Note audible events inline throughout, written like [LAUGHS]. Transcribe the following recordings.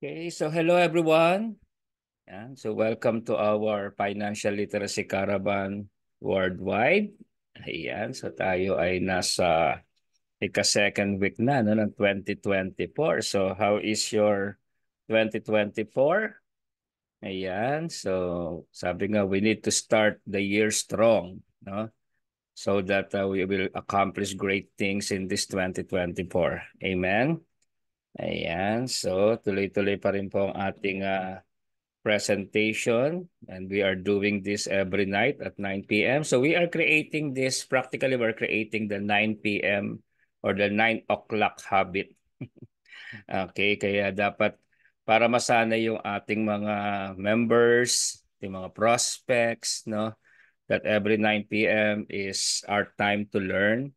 Okay, so hello everyone. Yan, so welcome to our Financial Literacy Caravan Worldwide. Ayan, so tayo ay nasa ika-second week na no, ng 2024. So how is your 2024? Ayan, so sabi nga we need to start the year strong, no? So that uh, we will accomplish great things in this 2024. Amen. Ayan, so tuloy-tuloy pa rin po ang ating uh, presentation and we are doing this every night at 9 p.m. So we are creating this, practically we're creating the 9 p.m. or the 9 o'clock habit. [LAUGHS] okay, kaya dapat para masana yung ating mga members, yung mga prospects, no? That every 9 p.m. is our time to learn.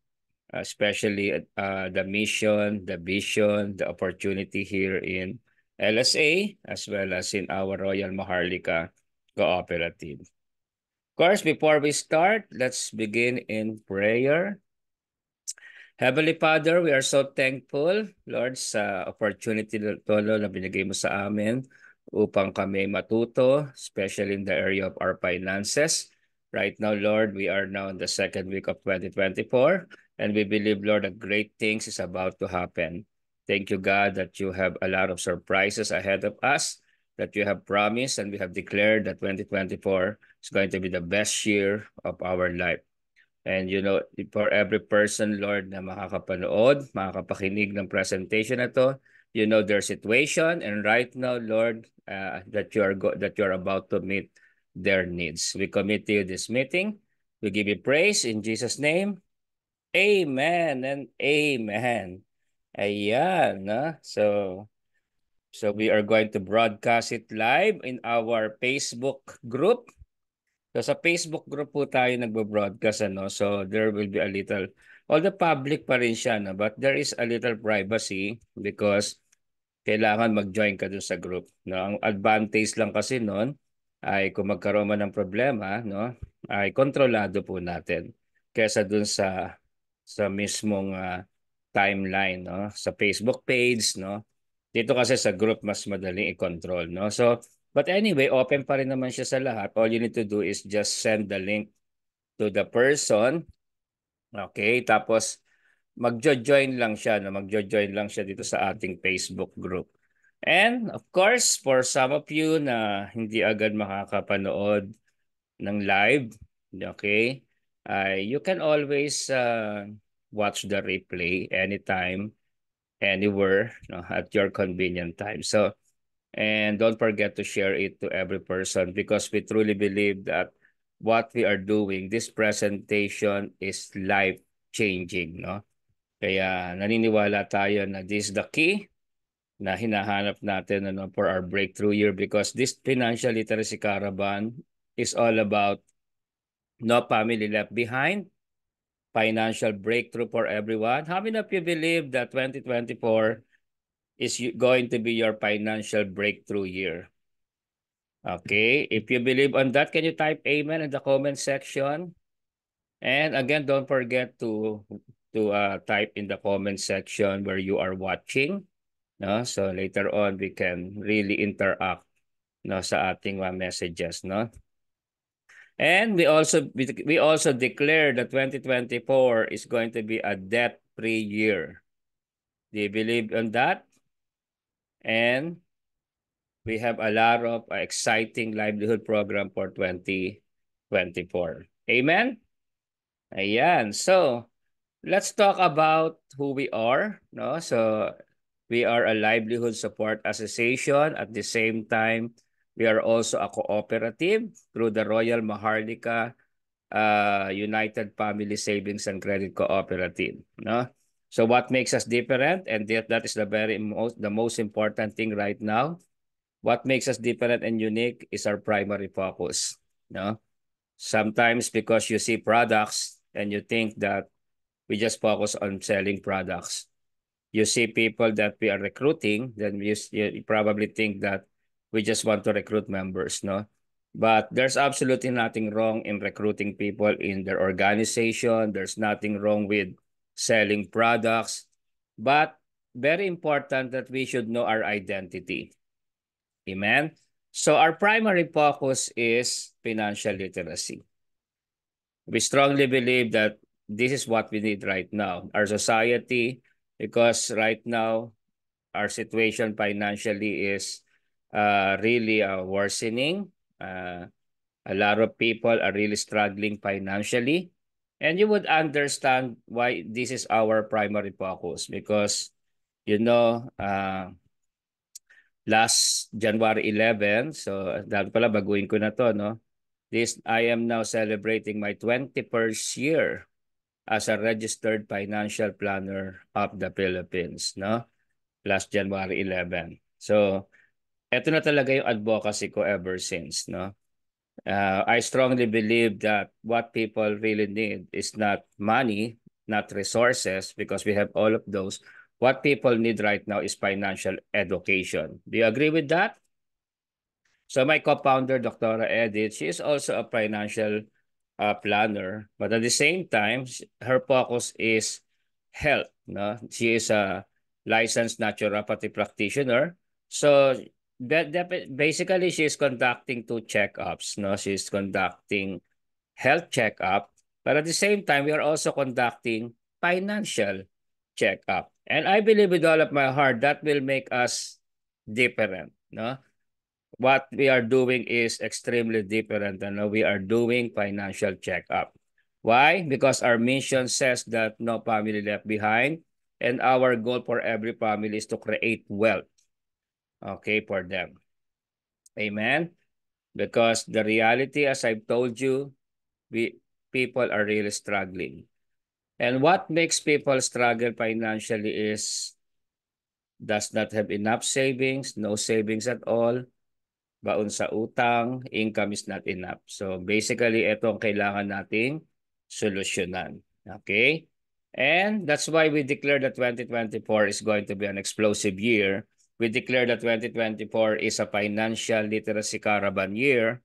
Uh, especially uh, the mission, the vision, the opportunity here in LSA as well as in our Royal Maharlika Cooperative. Of course, before we start, let's begin in prayer. Heavenly Father, we are so thankful, Lord, sa opportunity Lolo, na binigay mo sa amin upang kami matuto, especially in the area of our finances. Right now, Lord, we are now in the second week of 2024. And we believe, Lord, that great things is about to happen. Thank you, God, that you have a lot of surprises ahead of us, that you have promised, and we have declared that 2024 is going to be the best year of our life. And you know, for every person, Lord, na makakapanood, makakapakinig ng presentation na to, you know their situation and right now lord uh, that you are go- that you are about to meet their needs we commit to you this meeting we give you praise in jesus name Amen and amen. Ayan, no? So, so we are going to broadcast it live in our Facebook group. So sa Facebook group po tayo nagbo-broadcast ano. So there will be a little all the public pa rin siya no, but there is a little privacy because kailangan mag-join ka dun sa group. No, ang advantage lang kasi noon ay kung magkaroon man ng problema, no, ay kontrolado po natin kaysa dun sa sa mismong uh, timeline no sa Facebook page no dito kasi sa group mas madaling i-control no so but anyway open pa rin naman siya sa lahat all you need to do is just send the link to the person okay tapos magjo-join lang siya no magjo-join lang siya dito sa ating Facebook group and of course for some of you na hindi agad makakapanood ng live okay uh, you can always uh, watch the replay anytime, anywhere, you know, at your convenient time. So, and don't forget to share it to every person because we truly believe that what we are doing, this presentation is life-changing. No? Kaya naniniwala tayo na this is the key na hinahanap natin ano, for our breakthrough year because this financial literacy caravan is all about No family left behind. Financial breakthrough for everyone. How many of you believe that 2024 is going to be your financial breakthrough year? Okay, if you believe on that, can you type amen in the comment section? And again, don't forget to to uh, type in the comment section where you are watching. No? So later on, we can really interact no, sa ating uh, messages. No? And we also we also declare that 2024 is going to be a debt-free year. Do you believe in that? And we have a lot of exciting livelihood program for 2024. Amen? Ayan. So, let's talk about who we are. No? So, we are a livelihood support association. At the same time, we are also a cooperative through the Royal Maharlika uh, United Family Savings and Credit Cooperative. No? So what makes us different, and that, that is the very most, the most important thing right now, what makes us different and unique is our primary focus. No? Sometimes because you see products and you think that we just focus on selling products. You see people that we are recruiting, then you, you probably think that we just want to recruit members, no? But there's absolutely nothing wrong in recruiting people in their organization. There's nothing wrong with selling products. But very important that we should know our identity. Amen? So our primary focus is financial literacy. We strongly believe that this is what we need right now. Our society, because right now, our situation financially is uh, really uh, worsening. Uh, a lot of people are really struggling financially. And you would understand why this is our primary focus because, you know, uh, last January 11, so dahil pala baguhin ko na to, no? This, I am now celebrating my 21st year as a registered financial planner of the Philippines, no? Last January 11. So, ito na talaga yung advocacy ko ever since, no? Uh, I strongly believe that what people really need is not money, not resources, because we have all of those. What people need right now is financial education. Do you agree with that? So my co-founder, Dr. Edith, she is also a financial uh, planner. But at the same time, her focus is health. No? She is a licensed naturopathy practitioner. So that, that basically is conducting two checkups no she is conducting health checkup but at the same time we are also conducting financial checkup and i believe with all of my heart that will make us different no what we are doing is extremely different than no? we are doing financial checkup why because our mission says that no family left behind and our goal for every family is to create wealth okay, for them. Amen? Because the reality, as I've told you, we, people are really struggling. And what makes people struggle financially is does not have enough savings, no savings at all, baon sa utang, income is not enough. So basically, ito ang kailangan nating solusyonan. Okay? And that's why we declare that 2024 is going to be an explosive year we declare that 2024 is a financial literacy caravan year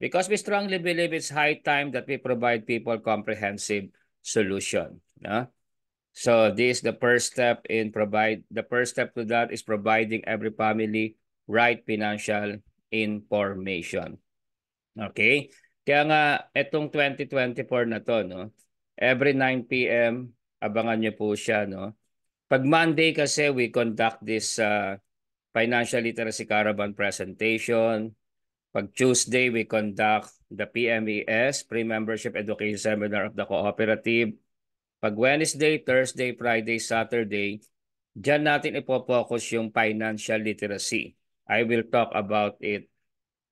because we strongly believe it's high time that we provide people comprehensive solution. No? So this the first step in provide the first step to that is providing every family right financial information. Okay? Kaya nga itong 2024 na to no, every 9 PM abangan niyo po siya no. Pag Monday kasi we conduct this uh, Financial Literacy Caravan presentation. Pag Tuesday, we conduct the PMES, Pre-Membership Education Seminar of the Cooperative. Pag Wednesday, Thursday, Friday, Saturday, dyan natin ipopokus yung financial literacy. I will talk about it,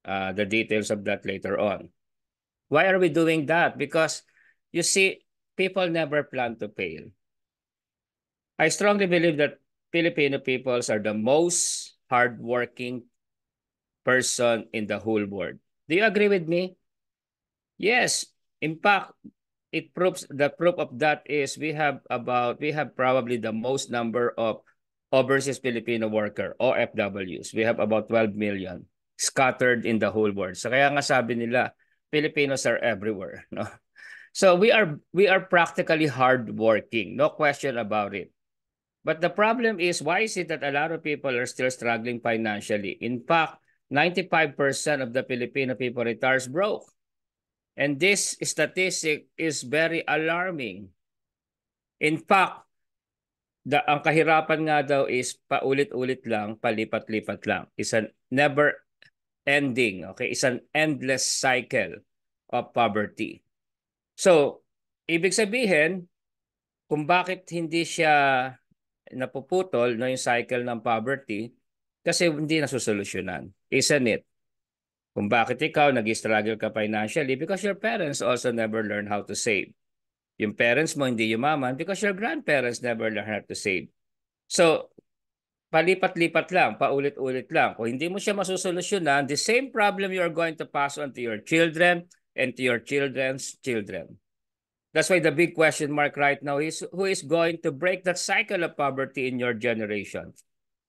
uh, the details of that later on. Why are we doing that? Because you see, people never plan to fail. I strongly believe that Filipino peoples are the most hardworking person in the whole world. Do you agree with me? Yes. In fact, it proves the proof of that is we have about we have probably the most number of overseas Filipino worker OFWs. We have about 12 million scattered in the whole world. So kaya nga sabi nila, Filipinos are everywhere, [LAUGHS] no? So we are we are practically hardworking, no question about it. But the problem is, why is it that a lot of people are still struggling financially? In fact, 95% of the Filipino people retires broke. And this statistic is very alarming. In fact, the, ang kahirapan nga daw is paulit-ulit lang, palipat-lipat lang. It's a never ending, okay? It's an endless cycle of poverty. So, ibig sabihin, kung bakit hindi siya napuputol no, yung cycle ng poverty kasi hindi nasusolusyonan. Isn't it? Kung bakit ikaw nag-struggle ka financially because your parents also never learned how to save. Yung parents mo hindi yumaman because your grandparents never learned how to save. So, palipat-lipat lang, paulit-ulit lang. Kung hindi mo siya masusolusyonan, the same problem you are going to pass on to your children and to your children's children. That's why the big question mark right now is who is going to break that cycle of poverty in your generation?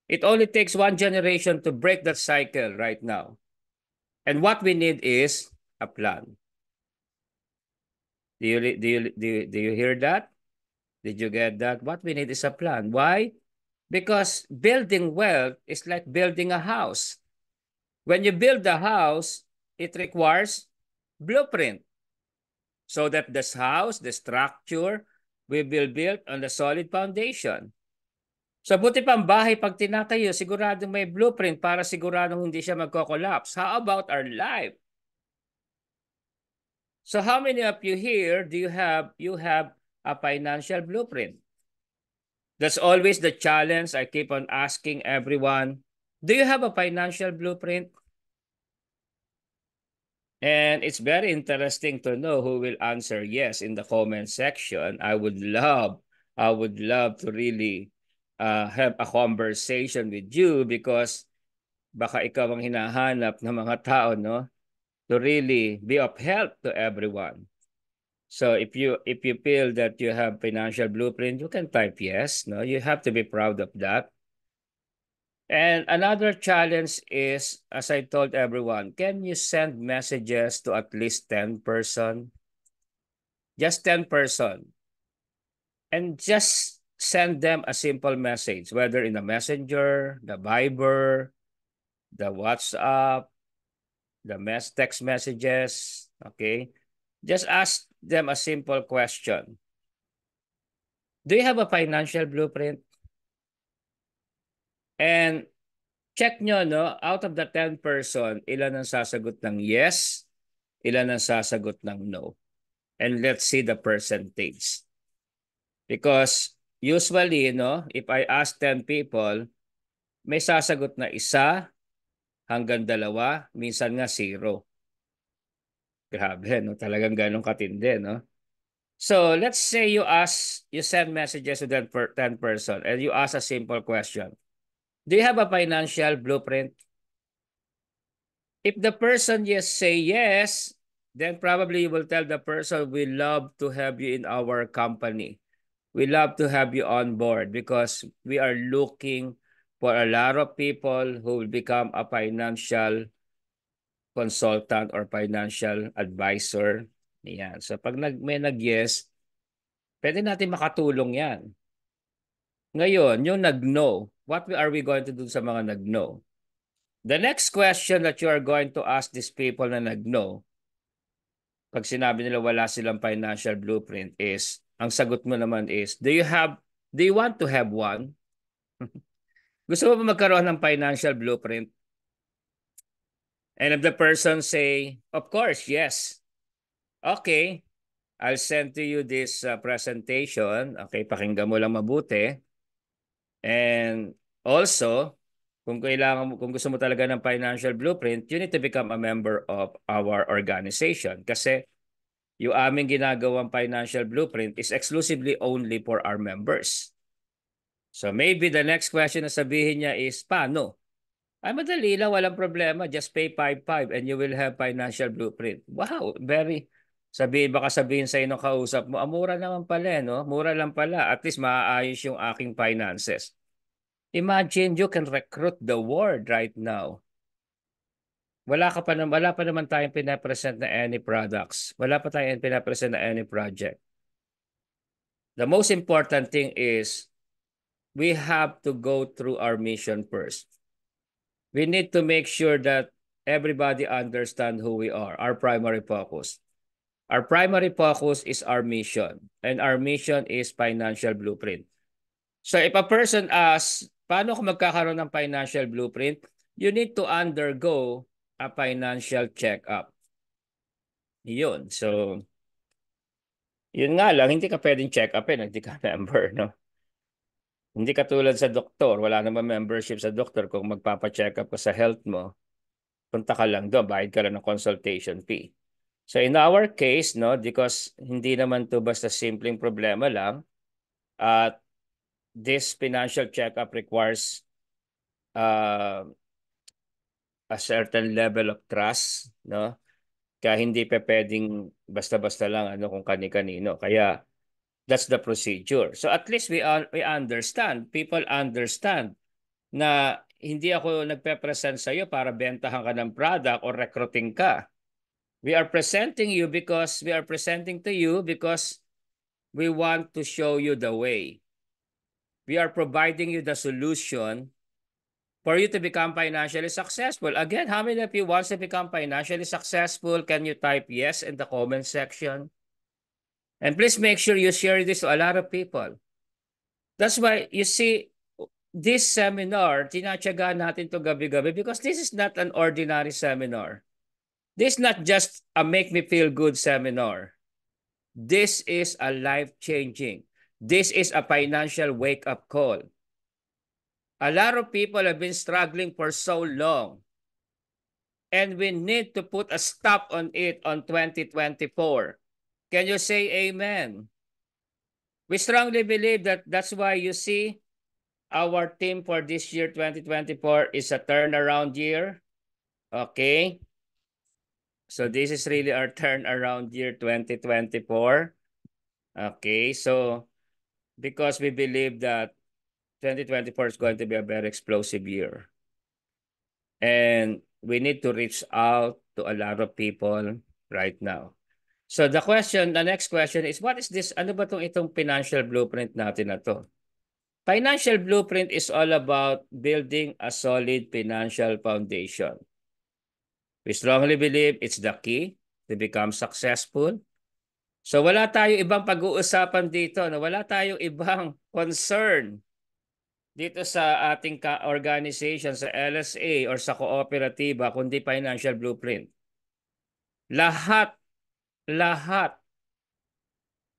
It only takes one generation to break that cycle right now. And what we need is a plan. Do you, do you, do you, do you hear that? Did you get that? What we need is a plan. Why? Because building wealth is like building a house. When you build a house, it requires blueprint. so that this house, the structure, we will build on the solid foundation. Sa so, buti pang bahay, pag tinatayo, siguradong may blueprint para siguradong hindi siya magko-collapse. How about our life? So how many of you here do you have you have a financial blueprint? That's always the challenge I keep on asking everyone. Do you have a financial blueprint? And it's very interesting to know who will answer yes in the comment section. I would love, I would love to really uh, have a conversation with you because baka ikaw ang hinahanap ng mga tao, no? To really be of help to everyone. So if you if you feel that you have financial blueprint, you can type yes, no? You have to be proud of that. And another challenge is, as I told everyone, can you send messages to at least 10 person? Just 10 person. And just send them a simple message, whether in the messenger, the Viber, the WhatsApp, the mess text messages, okay? Just ask them a simple question. Do you have a financial blueprint? And check nyo, no? Out of the 10 person, ilan ang sasagot ng yes, ilan ang sasagot ng no. And let's see the percentage. Because usually, no, if I ask 10 people, may sasagot na isa hanggang dalawa, minsan nga zero. Grabe, no? Talagang ganun katindi, no? So let's say you ask, you send messages to 10 person and you ask a simple question. Do you have a financial blueprint? If the person yes say yes, then probably you will tell the person, we love to have you in our company. We love to have you on board because we are looking for a lot of people who will become a financial consultant or financial advisor. Yan. So pag nag, may nag-yes, pwede natin makatulong yan. Ngayon, yung nag-no, what are we going to do sa mga nag-no? The next question that you are going to ask these people na nag-no, pag sinabi nila wala silang financial blueprint is, ang sagot mo naman is, do you have, do you want to have one? [LAUGHS] Gusto mo ba magkaroon ng financial blueprint? And if the person say, of course, yes. Okay, I'll send to you this uh, presentation. Okay, pakinggan mo lang mabuti. And also, kung kailangan kung gusto mo talaga ng financial blueprint, you need to become a member of our organization kasi yung aming ginagawang financial blueprint is exclusively only for our members. So maybe the next question na sabihin niya is, paano? Ay, madali lang, walang problema. Just pay 5-5 and you will have financial blueprint. Wow, very, sabi, baka sabihin sa'yo nung kausap mo, ah, naman pala, eh, no? Mura lang pala. At least maaayos yung aking finances. Imagine you can recruit the world right now. Wala ka pa naman, wala pa naman tayong pinapresent na any products. Wala pa tayong pinapresent na any project. The most important thing is we have to go through our mission first. We need to make sure that everybody understand who we are, our primary purpose. Our primary focus is our mission and our mission is financial blueprint. So if a person asks, paano ko magkakaroon ng financial blueprint? You need to undergo a financial checkup. Yun. So, yun nga lang, hindi ka pwedeng check eh, hindi ka [LAUGHS] member, no? Hindi ka tulad sa doktor, wala naman membership sa doktor kung magpapa-check up ka sa health mo, punta ka lang doon, bayad ka lang ng consultation fee. So in our case, no, because hindi naman to basta simpleng problema lang, at uh, this financial checkup requires uh, a certain level of trust, no? Kaya hindi pa pwedeng basta-basta lang ano kung kani-kanino. Kaya that's the procedure. So at least we are, we understand, people understand na hindi ako nagpe-present sa iyo para bentahan ka ng product or recruiting ka We are presenting you because we are presenting to you because we want to show you the way. We are providing you the solution for you to become financially successful. Again, how many of you wants to become financially successful? Can you type yes in the comment section? And please make sure you share this to a lot of people. That's why you see this seminar, tinatsaga natin to gabi-gabi because this is not an ordinary seminar. This not just a make me feel good seminar. This is a life changing. This is a financial wake up call. A lot of people have been struggling for so long. And we need to put a stop on it on 2024. Can you say amen? We strongly believe that that's why you see our team for this year 2024 is a turnaround year. Okay? So this is really our turnaround year 2024. Okay, so because we believe that 2024 is going to be a very explosive year. And we need to reach out to a lot of people right now. So the question, the next question is, what is this, ano ba itong, itong financial blueprint natin na to? Financial blueprint is all about building a solid financial foundation. We strongly believe it's the key to become successful. So wala tayong ibang pag-uusapan dito. No? Wala tayong ibang [LAUGHS] concern dito sa ating organization, sa LSA or sa kooperatiba, kundi financial blueprint. Lahat, lahat.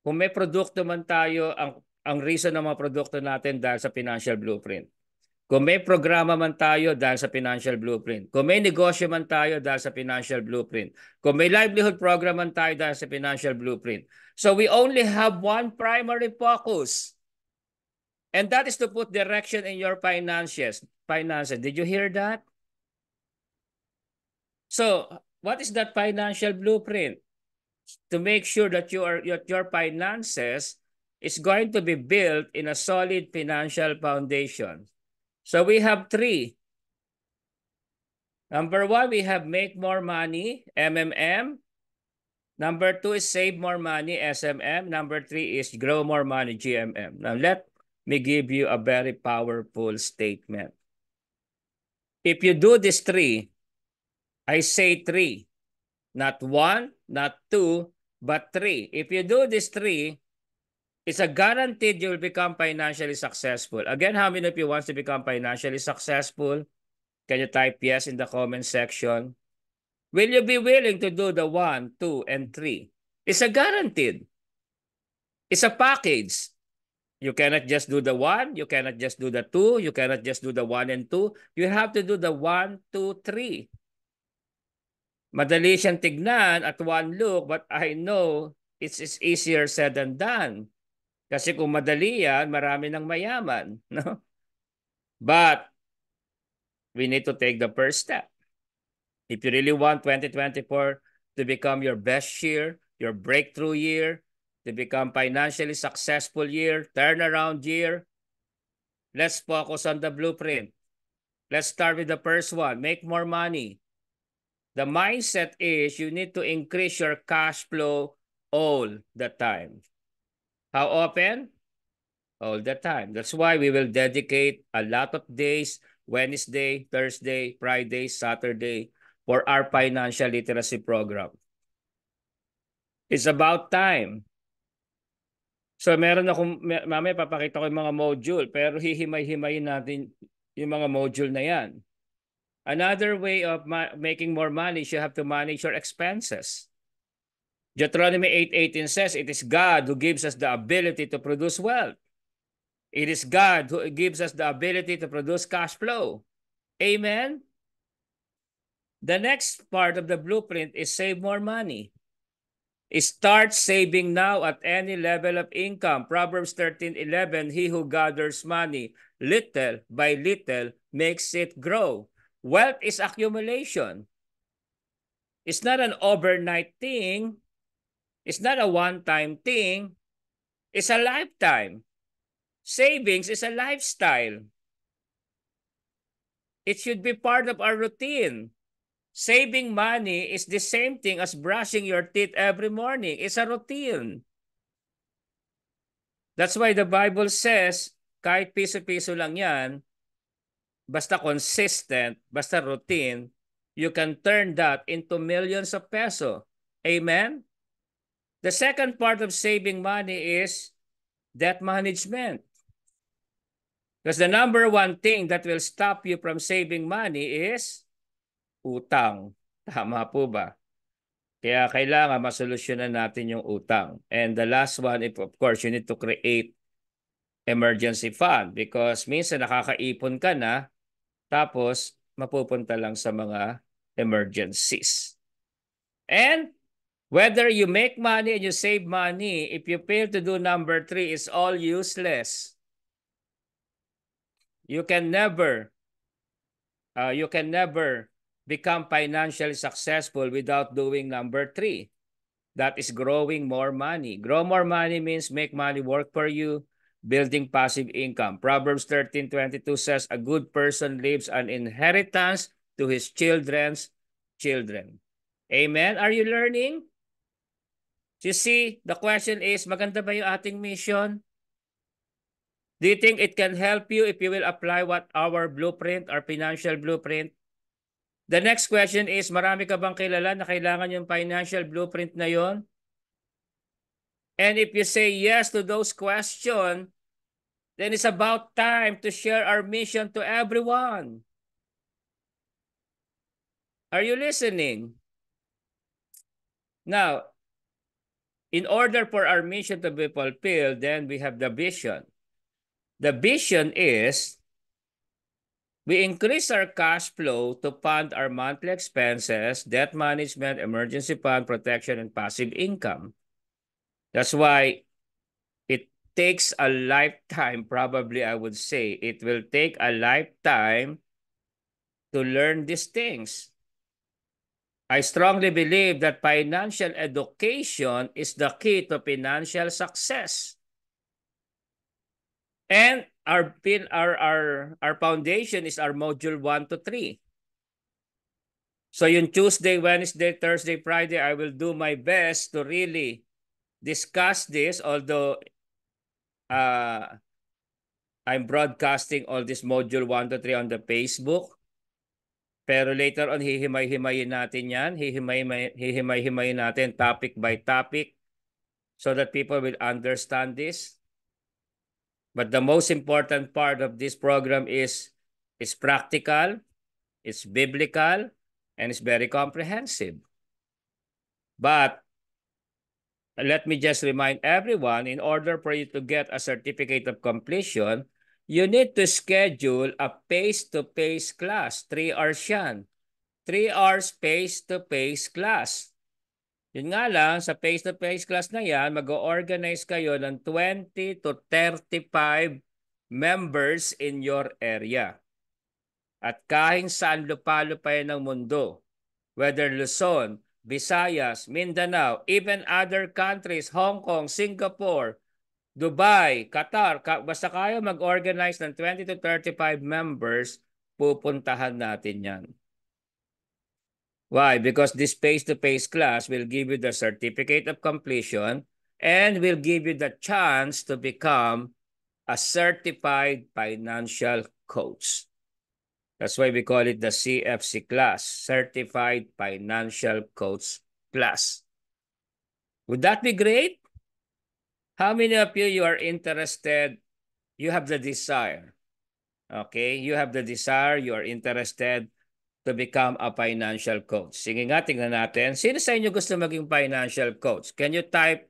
Kung may produkto man tayo, ang, ang reason ng mga produkto natin dahil sa financial blueprint. Kung may programa man tayo dahil sa financial blueprint. Kung may negosyo man tayo dahil sa financial blueprint. Kung may livelihood program man tayo dahil sa financial blueprint. So we only have one primary focus. And that is to put direction in your finances. Finances. Did you hear that? So what is that financial blueprint? To make sure that you are, your, your finances is going to be built in a solid financial foundation. So we have three. Number one, we have make more money, MMM. Number two is save more money, SMM. Number three is grow more money, GMM. Now let me give you a very powerful statement. If you do this three, I say three. Not one, not two, but three. If you do this three, It's a guaranteed you'll become financially successful. Again, how many of you wants to become financially successful? Can you type yes in the comment section? Will you be willing to do the one, two, and three? It's a guaranteed. It's a package. You cannot just do the one. You cannot just do the two. You cannot just do the one and two. You have to do the one, two, three. Madali siyang tignan at one look, but I know it's, it's easier said than done. Kasi kung madali yan, marami ng mayaman. [LAUGHS] No? But we need to take the first step. If you really want 2024 to become your best year, your breakthrough year, to become financially successful year, turnaround year, let's focus on the blueprint. Let's start with the first one, make more money. The mindset is you need to increase your cash flow all the time. How often? All the time. That's why we will dedicate a lot of days, Wednesday, Thursday, Friday, Saturday, for our financial literacy program. It's about time. So meron akong, mamaya papakita ko yung mga module, pero hihimay-himayin natin yung mga module na yan. Another way of making more money is you have to manage your expenses. Deuteronomy 8:18 says, It is God who gives us the ability to produce wealth. It is God who gives us the ability to produce cash flow. Amen? The next part of the blueprint is save more money. Start saving now at any level of income. Proverbs 13:11 He who gathers money little by little makes it grow. Wealth is accumulation. It's not an overnight thing. It's not a one-time thing. It's a lifetime. Savings is a lifestyle. It should be part of our routine. Saving money is the same thing as brushing your teeth every morning. It's a routine. That's why the Bible says, kahit piso-piso lang yan, basta consistent, basta routine, you can turn that into millions of peso. Amen? The second part of saving money is debt management. Because the number one thing that will stop you from saving money is utang. Tama po ba? Kaya kailangan masolusyonan natin yung utang. And the last one, if, of course, you need to create emergency fund because minsan nakakaipon ka na tapos mapupunta lang sa mga emergencies. And Whether you make money and you save money, if you fail to do number three, it's all useless. You can never, uh, you can never become financially successful without doing number three. That is growing more money. Grow more money means make money work for you, building passive income. Proverbs 13.22 says, A good person leaves an inheritance to his children's children. Amen. Are you learning? You see, the question is, maganda ba yung ating mission? Do you think it can help you if you will apply what our blueprint, our financial blueprint? The next question is, marami ka bang kilala na kailangan yung financial blueprint na yon? And if you say yes to those questions, then it's about time to share our mission to everyone. Are you listening? Now, in order for our mission to be fulfilled, then we have the vision. The vision is we increase our cash flow to fund our monthly expenses, debt management, emergency fund, protection, and passive income. That's why it takes a lifetime, probably I would say, it will take a lifetime to learn these things. I strongly believe that financial education is the key to financial success. And our pin our our our foundation is our module 1 to 3. So yung Tuesday, Wednesday, Thursday, Friday, I will do my best to really discuss this although uh I'm broadcasting all this module 1 to 3 on the Facebook pero later on, hihimay-himayin natin yan. Hihimay-himayin natin topic by topic so that people will understand this. But the most important part of this program is it's practical, it's biblical, and it's very comprehensive. But let me just remind everyone, in order for you to get a certificate of completion, you need to schedule a face-to-face -face class. Three hours yan. Three hours face-to-face -face class. Yun nga lang, sa face-to-face -face class na yan, mag-organize kayo ng 20 to 35 members in your area. At kahit saan pa lupalupay ng mundo, whether Luzon, Visayas, Mindanao, even other countries, Hong Kong, Singapore, Dubai, Qatar, basta kayo mag-organize ng 20 to 35 members, pupuntahan natin yan. Why? Because this face to -face class will give you the certificate of completion and will give you the chance to become a certified financial coach. That's why we call it the CFC class, Certified Financial Coach class. Would that be great? How many of you, you are interested, you have the desire. Okay? You have the desire, you are interested to become a financial coach. Sige nga, tingnan natin. Sino sa inyo gusto maging financial coach? Can you type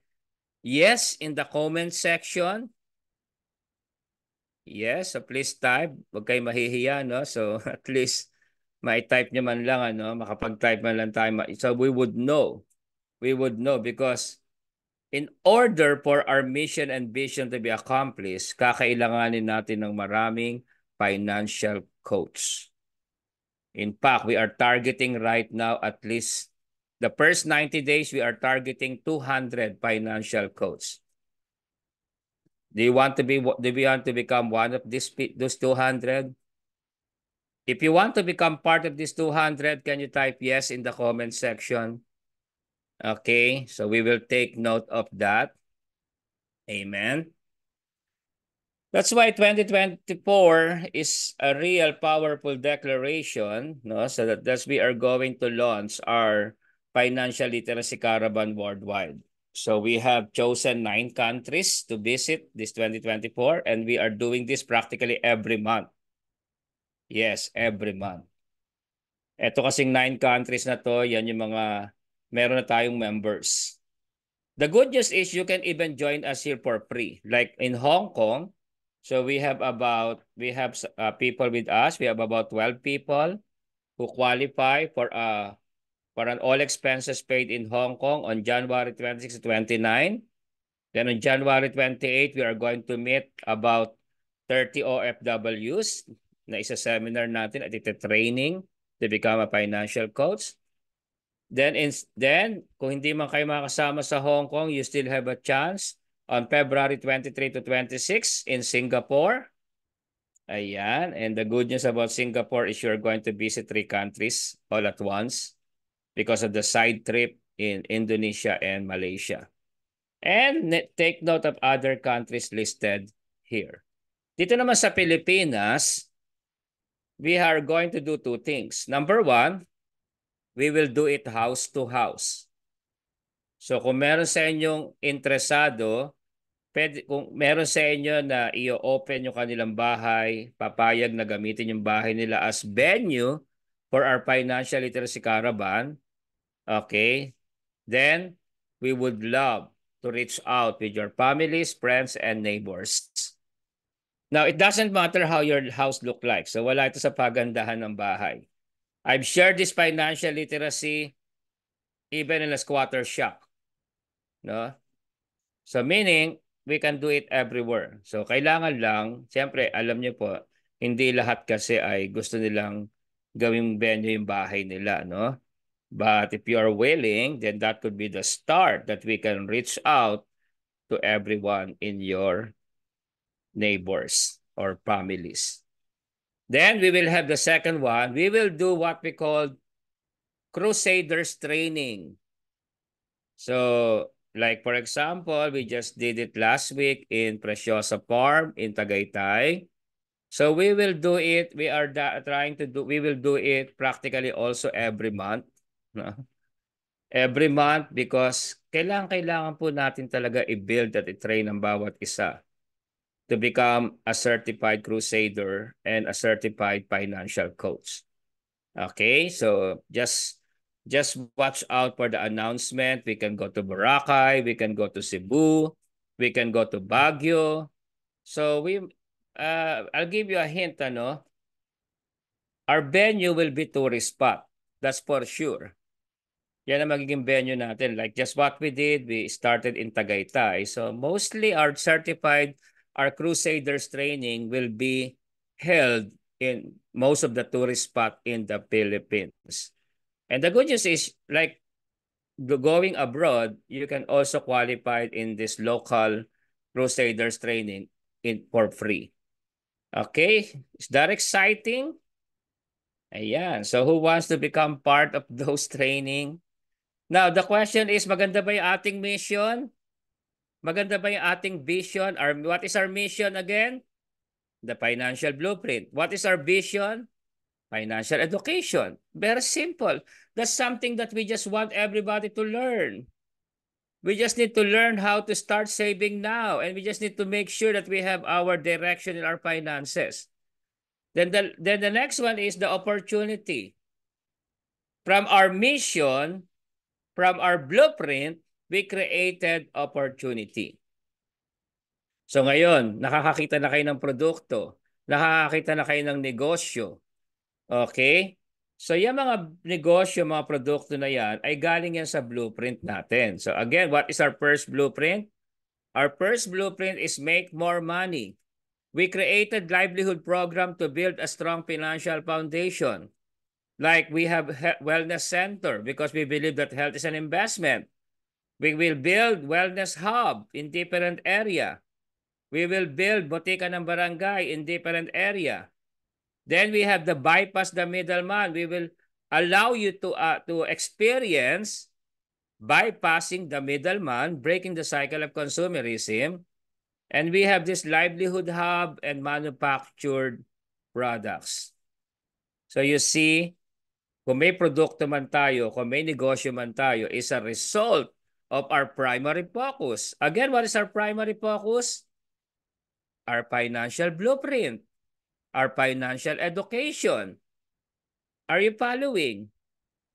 yes in the comment section? Yes, so please type. Huwag kayo mahihiya, no? So [LAUGHS] at least may type nyo man lang, ano? Makapag-type man lang tayo. So we would know. We would know because in order for our mission and vision to be accomplished, kakailanganin natin ng maraming financial coach. In fact, we are targeting right now at least the first 90 days, we are targeting 200 financial coaches. Do you want to be do you want to become one of these those 200? If you want to become part of these 200, can you type yes in the comment section? Okay, so we will take note of that. Amen. That's why 2024 is a real powerful declaration, no? So that that's we are going to launch our financial literacy caravan worldwide. So we have chosen nine countries to visit this 2024, and we are doing this practically every month. Yes, every month. Ito kasing nine countries na to, yan yung mga meron na tayong members. The good news is you can even join us here for free. Like in Hong Kong, so we have about, we have uh, people with us. We have about 12 people who qualify for a uh, for an all expenses paid in Hong Kong on January 26 to 29. Then on January 28, we are going to meet about 30 OFWs na isa seminar natin at ito training to become a financial coach. Then, in, then kung hindi man kayo makasama sa Hong Kong, you still have a chance on February 23 to 26 in Singapore. Ayan. And the good news about Singapore is you're going to visit three countries all at once because of the side trip in Indonesia and Malaysia. And take note of other countries listed here. Dito naman sa Pilipinas, we are going to do two things. Number one, we will do it house to house. So kung meron sa inyong interesado, pwede, kung meron sa inyo na i-open yung kanilang bahay, papayag na gamitin yung bahay nila as venue for our financial literacy caravan, okay, then we would love to reach out with your families, friends, and neighbors. Now, it doesn't matter how your house look like. So wala ito sa pagandahan ng bahay. I've shared this financial literacy even in a squatter shop. No? So meaning, we can do it everywhere. So kailangan lang, siyempre alam niyo po, hindi lahat kasi ay gusto nilang gawing venue yung bahay nila. No? But if you are willing, then that could be the start that we can reach out to everyone in your neighbors or families. Then we will have the second one. We will do what we call crusaders training. So like for example, we just did it last week in Preciosa Farm in Tagaytay. So we will do it. We are trying to do, we will do it practically also every month. Every month because kailangan, kailangan po natin talaga i-build at i-train ang bawat isa. to become a certified crusader and a certified financial coach. Okay, so just just watch out for the announcement. We can go to Boracay, we can go to Cebu, we can go to Baguio. So we uh I'll give you a hint ano. Our venue will be tourist spot. That's for sure. Yan ang magiging venue natin. Like just what we did, we started in Tagaytay. So mostly our certified our Crusaders training will be held in most of the tourist spot in the Philippines. And the good news is like going abroad, you can also qualify in this local Crusaders training in for free. Okay, is that exciting? Ayan. So who wants to become part of [LAUGHS] those training? Now, the question is, maganda ba yung ating mission? Maganda ba yung ating vision? Our, what is our mission again? The financial blueprint. What is our vision? Financial education. Very simple. That's something that we just want everybody to learn. We just need to learn how to start saving now. And we just need to make sure that we have our direction in our finances. Then the, then the next one is the opportunity. From our mission, from our blueprint, we created opportunity. So ngayon, nakakakita na kayo ng produkto, nakakakita na kayo ng negosyo. Okay? So yung mga negosyo, mga produkto na yan, ay galing yan sa blueprint natin. So again, what is our first blueprint? Our first blueprint is make more money. We created livelihood program to build a strong financial foundation. Like we have wellness center because we believe that health is an investment. We will build wellness hub in different area. We will build botika ng barangay in different area. Then we have the bypass the middleman. We will allow you to uh, to experience bypassing the middleman, breaking the cycle of consumerism. And we have this livelihood hub and manufactured products. So you see, kung may produkto man tayo, kung may negosyo man tayo, is a result of our primary focus. Again, what is our primary focus? Our financial blueprint, our financial education. Are you following?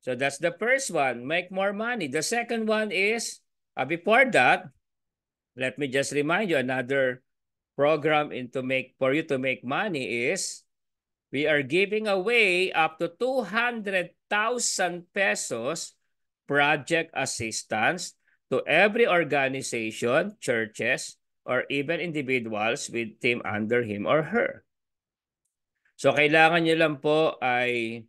So that's the first one, make more money. The second one is, uh, before that, let me just remind you another program in to make for you to make money is we are giving away up to 200,000 pesos project assistance to every organization, churches, or even individuals with team under him or her. So kailangan nyo lang po ay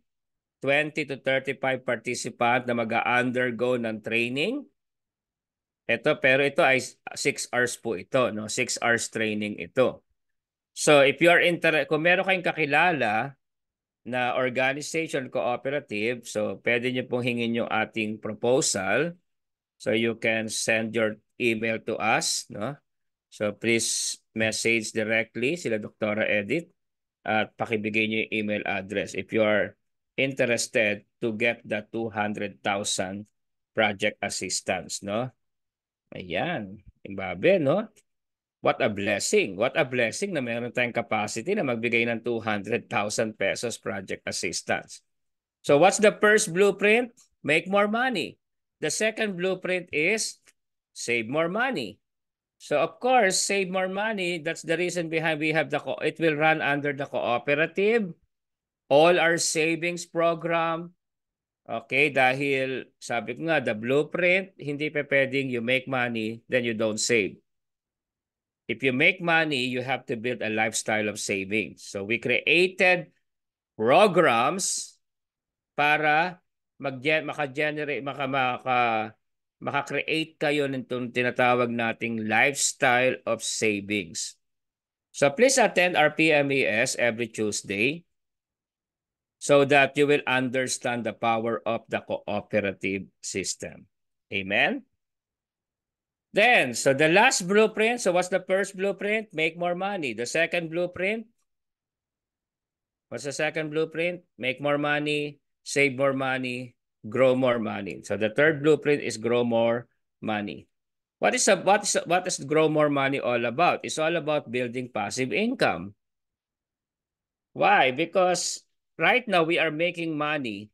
20 to 35 participant na mag-undergo ng training. Ito, pero ito ay 6 hours po ito. No? 6 hours training ito. So if you are interested, kung meron kayong kakilala na organization cooperative, so pwede niyo pong hingin yung ating proposal So you can send your email to us, no? So please message directly sila Doktora Edith at pakibigay niyo yung email address if you are interested to get the 200,000 project assistance, no? Ayan, imbabe, no? What a blessing. What a blessing na meron tayong capacity na magbigay ng 200,000 pesos project assistance. So what's the first blueprint? Make more money. The second blueprint is save more money. So of course, save more money, that's the reason behind we have the co it will run under the cooperative all our savings program. Okay, dahil sabi ko nga the blueprint, hindi pa pwedeng you make money then you don't save. If you make money, you have to build a lifestyle of saving. So we created programs para mag maka-generate maka maka maka-create kayo ng tinatawag nating lifestyle of savings. So please attend our PMES every Tuesday so that you will understand the power of the cooperative system. Amen? Then, so the last blueprint, so what's the first blueprint? Make more money. The second blueprint, what's the second blueprint? Make more money. save more money, grow more money. So the third blueprint is grow more money. What is a, what is a, what is grow more money all about? It's all about building passive income. Why? Because right now we are making money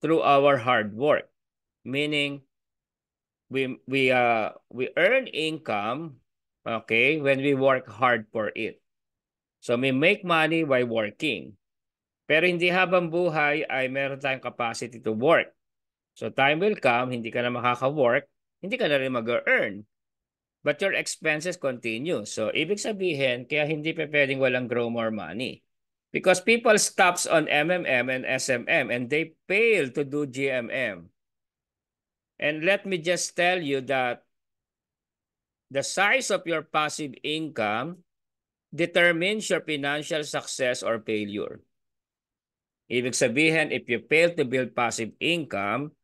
through our hard work, meaning we we uh we earn income, okay, when we work hard for it. So we make money by working. Pero hindi habang buhay ay meron tayong capacity to work. So time will come, hindi ka na makaka-work, hindi ka na rin mag-earn. But your expenses continue. So ibig sabihin, kaya hindi pa pwedeng walang grow more money. Because people stops on MMM and SMM and they fail to do GMM. And let me just tell you that the size of your passive income determines your financial success or failure. Ibig sabihin, if you fail to build passive income,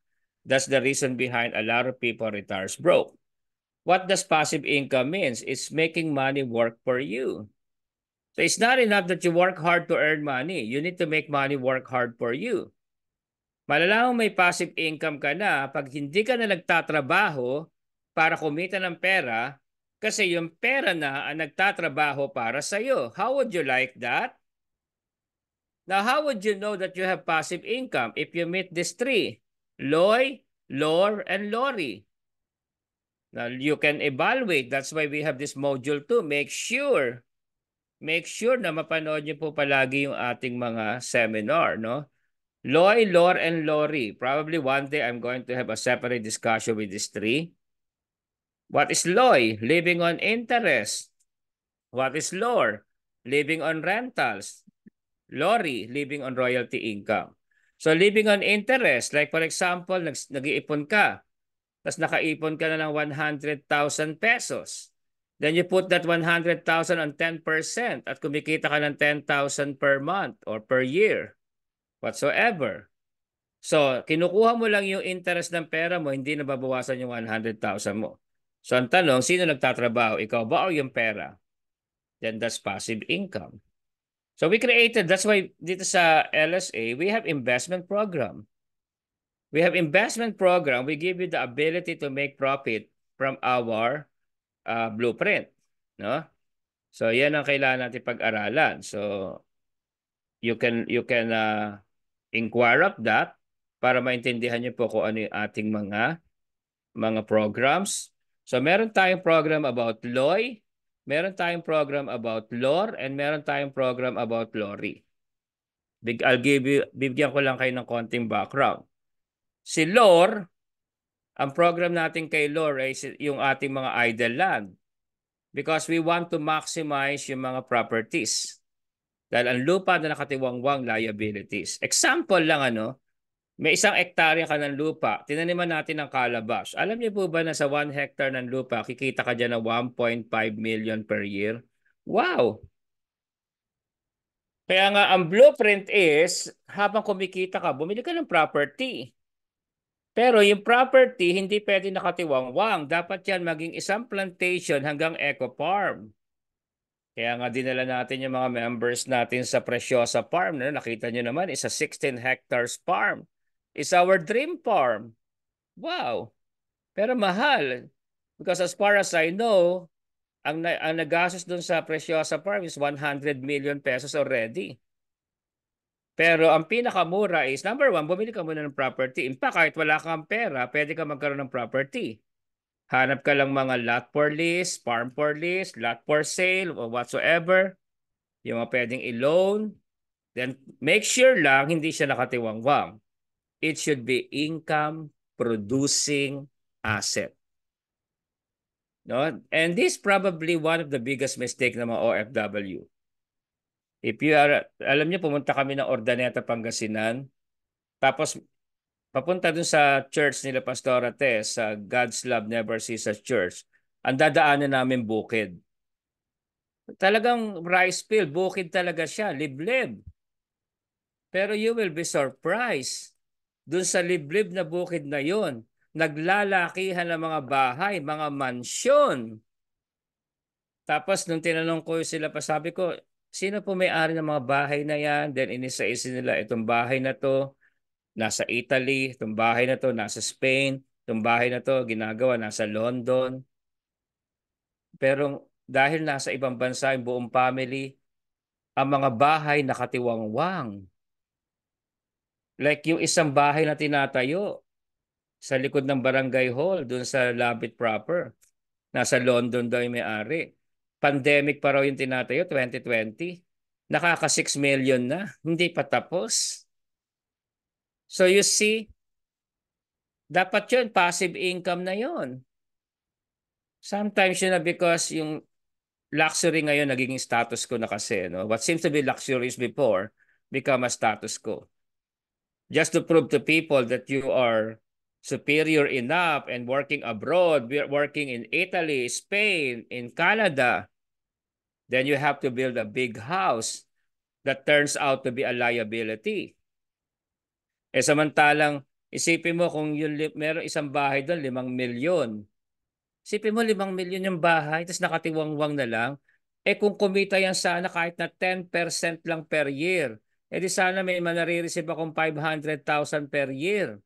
that's the reason behind a lot of people retires broke. What does passive income means? It's making money work for you. So it's not enough that you work hard to earn money. You need to make money work hard for you. Malalaman may passive income ka na pag hindi ka na nagtatrabaho para kumita ng pera kasi yung pera na ang nagtatrabaho para sa'yo. How would you like that? Now, how would you know that you have passive income if you meet these three? Loy, Lor, and Lori. Now, you can evaluate. That's why we have this module to Make sure, make sure na mapanood niyo po palagi yung ating mga seminar, no? Loy, Lor, and Lori. Probably one day I'm going to have a separate discussion with these three. What is Loy? Living on interest. What is Lor? Living on rentals. Lori, living on royalty income. So living on interest, like for example, nag, iipon ka, tapos nakaipon ka na ng 100,000 pesos. Then you put that 100,000 on 10% at kumikita ka ng 10,000 per month or per year whatsoever. So, kinukuha mo lang yung interest ng pera mo, hindi nababawasan yung 100,000 mo. So, ang tanong, sino nagtatrabaho? Ikaw ba o yung pera? Then that's passive income. So we created, that's why dito sa LSA, we have investment program. We have investment program. We give you the ability to make profit from our uh, blueprint. No? So yan ang kailangan natin pag-aralan. So you can you can uh, inquire of that para maintindihan niyo po kung ano yung ating mga mga programs. So meron tayong program about LOY, meron tayong program about lore and meron tayong program about lorry. Big, I'll give you, bibigyan ko lang kayo ng konting background. Si lore, ang program natin kay lore ay yung ating mga idle land because we want to maximize yung mga properties. Dahil ang lupa na nakatiwangwang liabilities. Example lang ano, may isang ektarya ka ng lupa, tinaniman natin ng kalabash. Alam niyo po ba na sa 1 hectare ng lupa, kikita ka dyan ng 1.5 million per year? Wow! Kaya nga, ang blueprint is, habang kumikita ka, bumili ka ng property. Pero yung property, hindi pwede nakatiwang-wang. Dapat yan maging isang plantation hanggang eco-farm. Kaya nga dinala natin yung mga members natin sa Preciosa Farm. Ano, nakita nyo naman, isa 16 hectares farm is our dream farm. Wow. Pero mahal. Because as far as I know, ang, ang nagastos doon sa Preciosa Farm is 100 million pesos already. Pero ang pinakamura is, number one, bumili ka muna ng property. In fact, kahit wala kang pera, pwede ka magkaroon ng property. Hanap ka lang mga lot for lease, farm for lease, lot for sale, or whatsoever. Yung mga pwedeng i-loan. Then, make sure lang hindi siya nakatiwangwang. It should be income producing asset. No? And this probably one of the biggest mistake ng mga OFW. If you are, alam niyo, pumunta kami ng Ordaneta, Pangasinan. Tapos, papunta dun sa church nila Pastora Tess, sa God's Love Never Ceases Church. Ang dadaanan namin bukid. Talagang rice field, bukid talaga siya, liblib. Pero you will be surprised doon sa liblib na bukid na yon, naglalakihan ng mga bahay, mga mansyon. Tapos nung tinanong ko sila pa, sabi ko, sino po may-ari ng mga bahay na yan? Then inisa nila, itong bahay na to, nasa Italy, itong bahay na to, nasa Spain, itong bahay na to, ginagawa, nasa London. Pero dahil nasa ibang bansa yung buong family, ang mga bahay nakatiwangwang Like yung isang bahay na tinatayo sa likod ng barangay hall, doon sa Labit proper. Nasa London daw yung may-ari. Pandemic pa raw yung tinatayo, 2020. Nakaka 6 million na. Hindi pa tapos. So you see, dapat yun, passive income na yun. Sometimes yun na because yung luxury ngayon nagiging status ko na kasi. No? What seems to be luxuries before become a status quo just to prove to people that you are superior enough and working abroad, working in Italy, Spain, in Canada, then you have to build a big house that turns out to be a liability. Eh samantalang isipin mo kung yung meron isang bahay doon, limang milyon. Isipin mo limang milyon yung bahay, tapos nakatiwangwang na lang. Eh kung kumita yan sana kahit na 10% lang per year, E di sana may manare-receive akong 500,000 per year.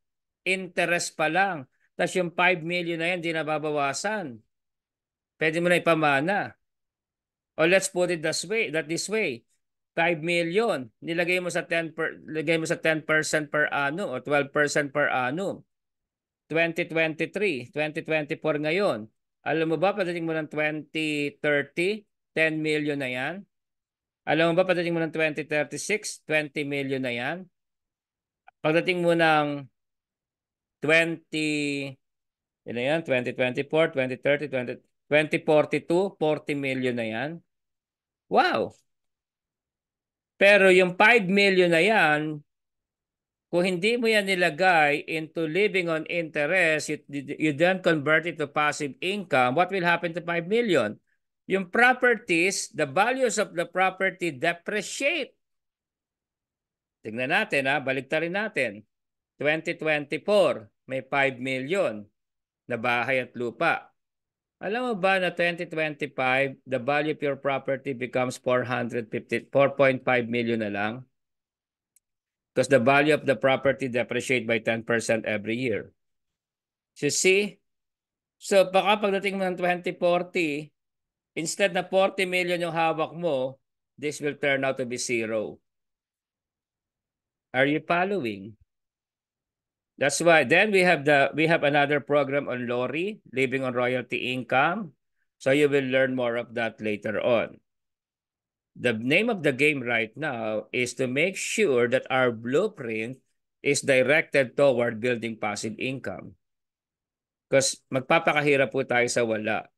Interest pa lang. Tapos yung 5 million na yan, di nababawasan. Pwede mo na ipamana. Or let's put it this way, that this way. 5 million, nilagay mo sa 10 per, nilagay mo sa 10% per annum o 12% per annum. 2023, 2024 ngayon. Alam mo ba, pagdating mo ng 2030, 10 million na yan. Alam mo ba, pagdating mo ng 2036, 20 million na yan. Pagdating mo ng 20, yun na yan, 2024, 2030, 20, 2042, 40 million na yan. Wow! Pero yung 5 million na yan, kung hindi mo yan nilagay into living on interest, you, you then convert it to passive income, what will happen to 5 million? yung properties, the values of the property depreciate. Tingnan natin ha, baliktarin natin. 2024, may 5 million na bahay at lupa. Alam mo ba na 2025, the value of your property becomes 450, 4.5 million na lang? Because the value of the property depreciate by 10% every year. So see? So baka pagdating mo ng 2040, Instead na 40 million yung hawak mo, this will turn out to be zero. Are you following? That's why then we have the we have another program on Lori, living on royalty income. So you will learn more of that later on. The name of the game right now is to make sure that our blueprint is directed toward building passive income. Because magpapakahirap po tayo sa wala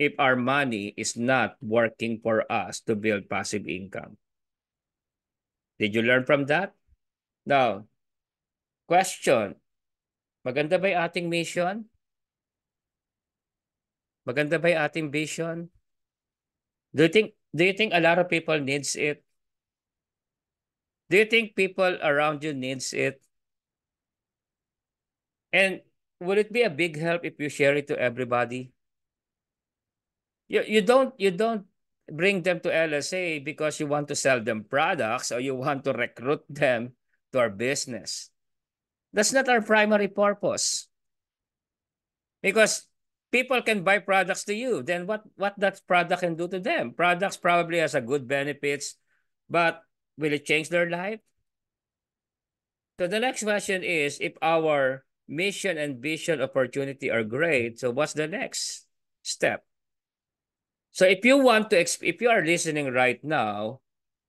if our money is not working for us to build passive income. Did you learn from that? Now, question. Maganda ba yung ating mission? Maganda ba yung ating vision? Do you think do you think a lot of people needs it? Do you think people around you needs it? And would it be a big help if you share it to everybody? you, you don't you don't bring them to LSA because you want to sell them products or you want to recruit them to our business. That's not our primary purpose. Because people can buy products to you, then what what that product can do to them? Products probably has a good benefits, but will it change their life? So the next question is if our mission and vision opportunity are great, so what's the next step? So if you want to, if you are listening right now,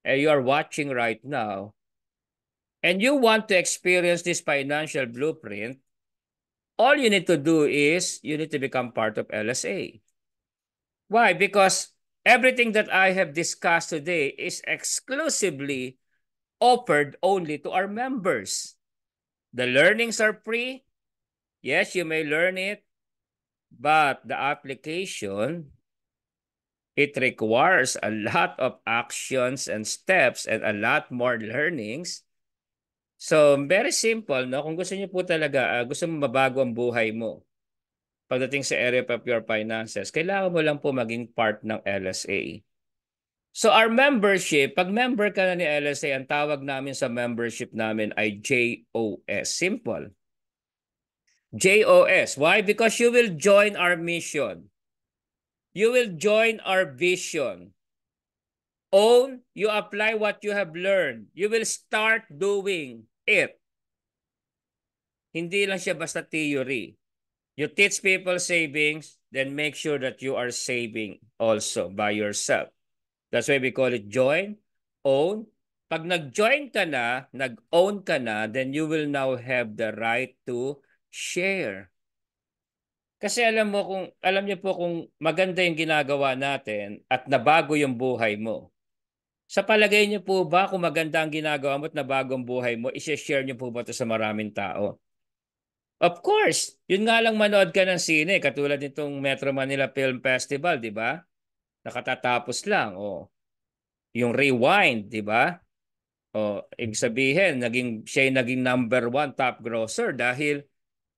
and you are watching right now, and you want to experience this financial blueprint, all you need to do is you need to become part of LSA. Why? Because everything that I have discussed today is exclusively offered only to our members. The learnings are free. Yes, you may learn it, but the application It requires a lot of actions and steps and a lot more learnings. So, very simple, no? Kung gusto niyo po talaga, uh, gusto mo mabago ang buhay mo pagdating sa area of your finances, kailangan mo lang po maging part ng LSA. So, our membership, pag member ka na ni LSA, ang tawag namin sa membership namin ay JOS. Simple. JOS. Why? Because you will join our mission. You will join our vision. Own, you apply what you have learned. You will start doing it. Hindi lang siya basta theory. You teach people savings, then make sure that you are saving also by yourself. That's why we call it join, own. Pag nag-join ka na, nag-own ka na, then you will now have the right to share. Kasi alam mo kung alam niyo po kung maganda yung ginagawa natin at nabago yung buhay mo. Sa palagay niyo po ba kung maganda ang ginagawa mo at nabago ang buhay mo, i-share niyo po ba ito sa maraming tao? Of course, yun nga lang manood ka ng sine katulad nitong Metro Manila Film Festival, di ba? Nakatatapos lang. Oh. Yung rewind, di ba? Oh, ibig sabihin, naging, siya naging number one top grosser dahil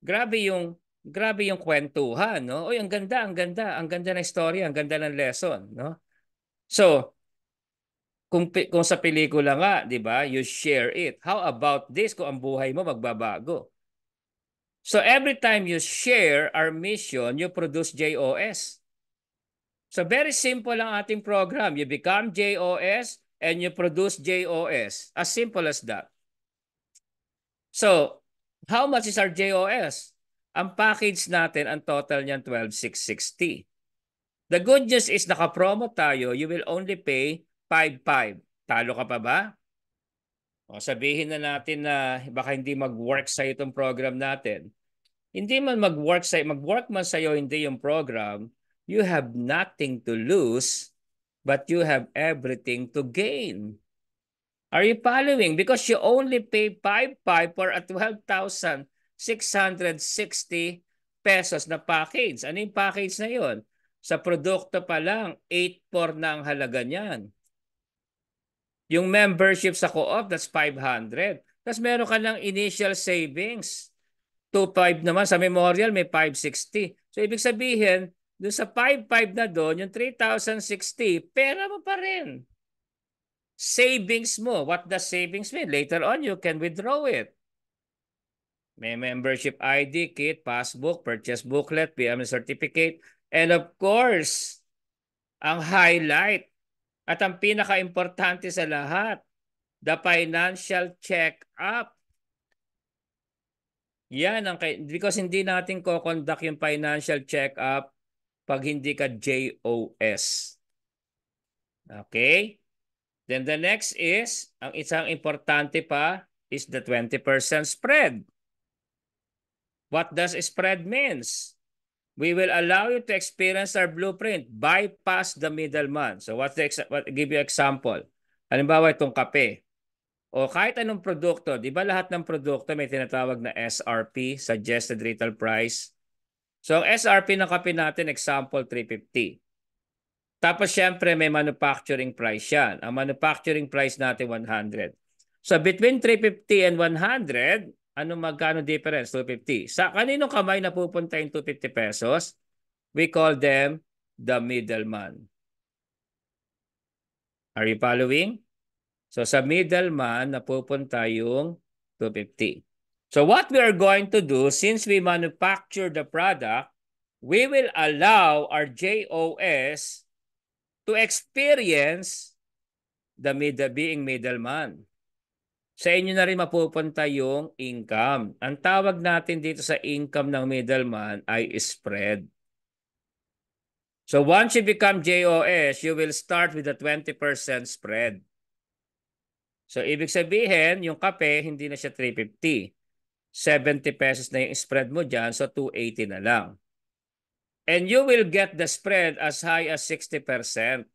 grabe yung grabe yung kwentuhan, no? Oy, ang ganda, ang ganda, ang ganda ng story, ang ganda ng lesson, no? So, kung, kung sa pelikula nga, di ba, you share it. How about this kung ang buhay mo magbabago? So every time you share our mission, you produce JOS. So very simple ang ating program. You become JOS and you produce JOS. As simple as that. So, how much is our JOS? Ang package natin, ang total niyan 12,660. The good news is naka-promo tayo, you will only pay 5,500. Talo ka pa ba? O sabihin na natin na baka hindi mag-work sa itong program natin. Hindi man mag-work sa mag-work man sa iyo hindi yung program, you have nothing to lose but you have everything to gain. Are you following? Because you only pay 5.5 for a 12,000 660 pesos na package. Ano yung package na yon? Sa produkto pa lang, 8.4 na ang halaga niyan. Yung membership sa co-op, that's 500. Tapos meron ka ng initial savings. 2.5 naman. Sa memorial, may 560. So ibig sabihin, dun sa 5.5 na doon, yung 3,060, pera mo pa rin. Savings mo. What does savings mean? Later on, you can withdraw it. May membership ID, kit, passbook, purchase booklet, PM certificate, and of course, ang highlight at ang pinaka-importante sa lahat, the financial check-up. Yan ang because hindi natin ko-conduct yung financial check-up pag hindi ka JOS. Okay? Then the next is, ang isang importante pa is the 20% spread. What does spread means? We will allow you to experience our blueprint, bypass the middleman. So what's the what, give you example. Halimbawa itong kape o kahit anong produkto, 'di ba lahat ng produkto may tinatawag na SRP, suggested retail price. So ang SRP ng kape natin example 350. Tapos syempre may manufacturing price 'yan. Ang manufacturing price natin 100. So between 350 and 100, ano magkano difference? 250. Sa kaninong kamay napupunta yung 250 pesos? We call them the middleman. Are you following? So sa middleman, napupunta yung 250. So what we are going to do, since we manufacture the product, we will allow our JOS to experience the middle, being middleman sa inyo na rin mapupunta yung income. Ang tawag natin dito sa income ng middleman ay spread. So once you become JOS, you will start with a 20% spread. So ibig sabihin, yung kape, hindi na siya 350. 70 pesos na yung spread mo dyan, so 280 na lang. And you will get the spread as high as 60%. 60%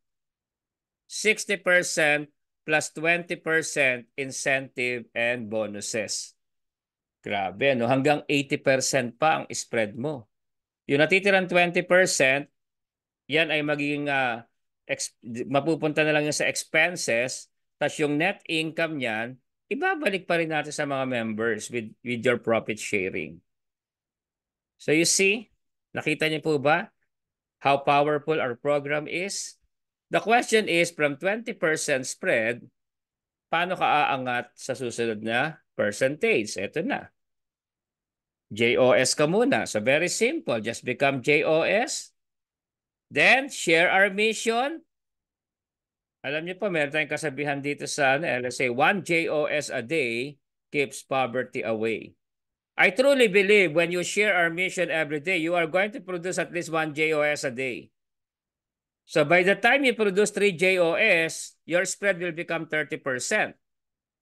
plus 20% incentive and bonuses. Grabe, no? hanggang 80% pa ang spread mo. Yung natitirang 20%, yan ay magiging uh, mapupunta na lang yun sa expenses tapos yung net income niyan, ibabalik pa rin natin sa mga members with, with your profit sharing. So you see, nakita niyo po ba how powerful our program is? The question is, from 20% spread, paano ka aangat sa susunod na percentage? Ito na. JOS ka muna. So very simple. Just become JOS. Then, share our mission. Alam niyo po, meron tayong kasabihan dito sa ano, eh, say, one JOS a day keeps poverty away. I truly believe when you share our mission every day, you are going to produce at least one JOS a day. So by the time you produce 3 JOS, your spread will become 30%.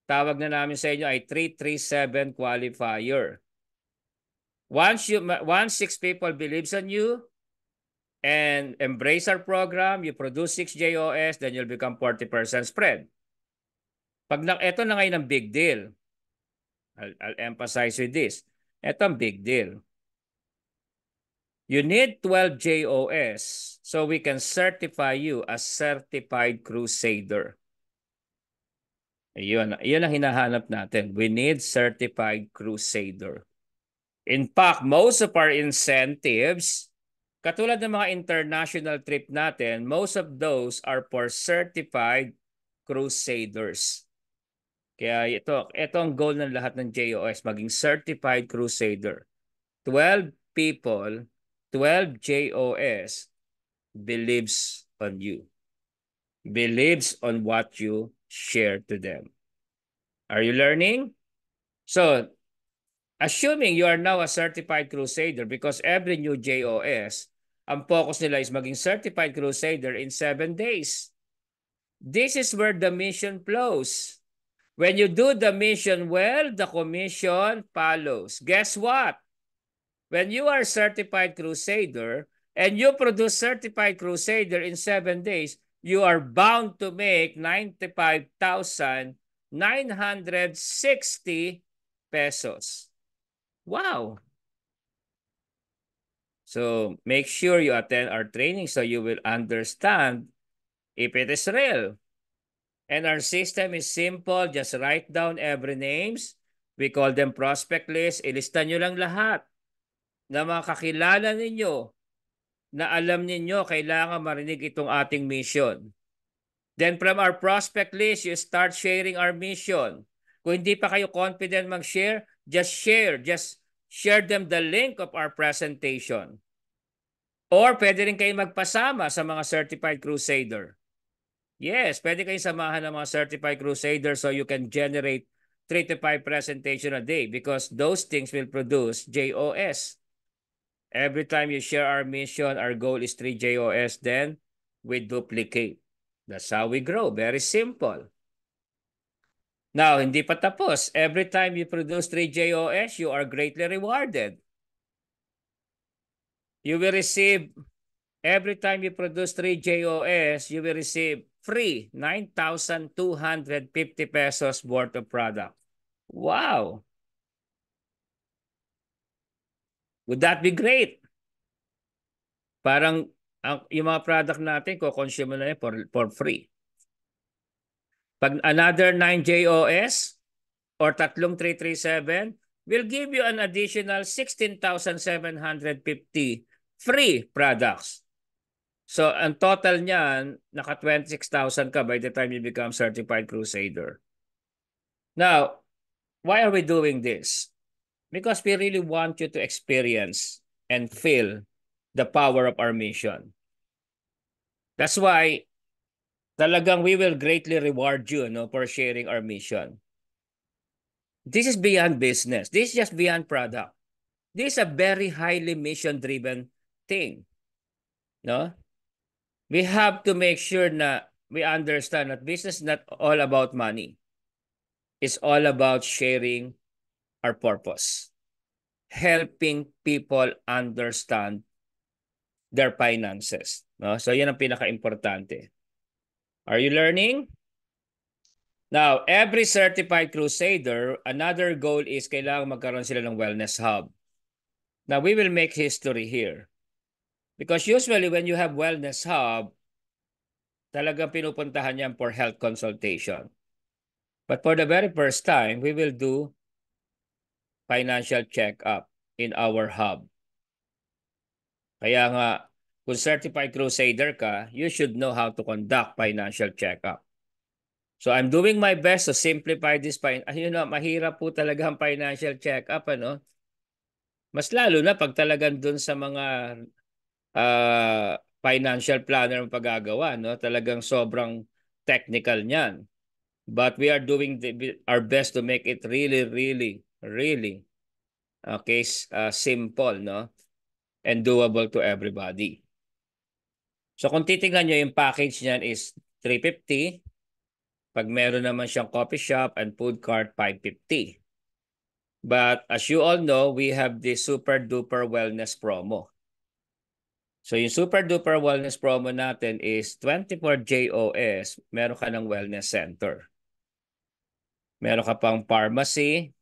Tawag na namin sa inyo ay 337 qualifier. Once you once six people believes on you and embrace our program, you produce 6 JOS, then you'll become 40% spread. Pag na, ito na ngayon ang big deal. I'll, I'll emphasize with this. Ito ang big deal. You need 12 JOS So we can certify you as certified crusader. Yun, yun ang hinahanap natin. We need certified crusader. In fact, most of our incentives, katulad ng mga international trip natin, most of those are for certified crusaders. Kaya ito, ito ang goal ng lahat ng JOS, maging certified crusader. 12 people, 12 JOS believes on you, believes on what you share to them. Are you learning? So, assuming you are now a certified crusader because every new JOS, ang focus nila is maging certified crusader in seven days. This is where the mission flows. When you do the mission well, the commission follows. Guess what? When you are certified crusader, and you produce certified crusader in seven days, you are bound to make 95,960 pesos. Wow! So make sure you attend our training so you will understand if it is real. And our system is simple. Just write down every names. We call them prospect list. Ilista nyo lang lahat na mga kakilala ninyo na alam ninyo kailangan marinig itong ating mission. Then from our prospect list, you start sharing our mission. Kung hindi pa kayo confident mag-share, just share. Just share them the link of our presentation. Or pwede rin kayo magpasama sa mga certified crusader. Yes, pwede kayong samahan ng mga certified crusader so you can generate 3 to 5 presentation a day because those things will produce JOS. Every time you share our mission, our goal is 3JOS, then we duplicate. That's how we grow. Very simple. Now, hindi pa tapos. Every time you produce 3JOS, you are greatly rewarded. You will receive, every time you produce 3JOS, you will receive free 9,250 pesos worth of product. Wow! Would that be great? Parang ang, yung mga product natin, kukonsume na yun for, for free. Pag another 9 JOS or tatlong 337, will give you an additional 16,750 free products. So ang total niyan, naka 26,000 ka by the time you become certified crusader. Now, why are we doing this? Because we really want you to experience and feel the power of our mission. That's why talagang we will greatly reward you no, for sharing our mission. This is beyond business. This is just beyond product. This is a very highly mission-driven thing. No? We have to make sure na we understand that business is not all about money. It's all about sharing our purpose. Helping people understand their finances. No? So yan ang pinaka-importante. Are you learning? Now, every certified crusader, another goal is kailangan magkaroon sila ng wellness hub. Now, we will make history here. Because usually when you have wellness hub, talagang pinupuntahan niyan for health consultation. But for the very first time, we will do financial check-up in our hub. Kaya nga, kung certified crusader ka, you should know how to conduct financial checkup. So I'm doing my best to simplify this. Ayun ah, na, mahirap po talaga ang financial checkup. Ano? Mas lalo na pag talagang dun sa mga uh, financial planner ang paggagawa. No? Talagang sobrang technical niyan. But we are doing the, our best to make it really, really Really. Okay, uh, simple, no? And doable to everybody. So kung titingnan niyo yung package niyan is 350. Pag meron naman siyang coffee shop and food cart, 550. But as you all know, we have the Super Duper Wellness promo. So yung Super Duper Wellness promo natin is 24 JOS, meron ka ng wellness center. Meron ka pang pharmacy,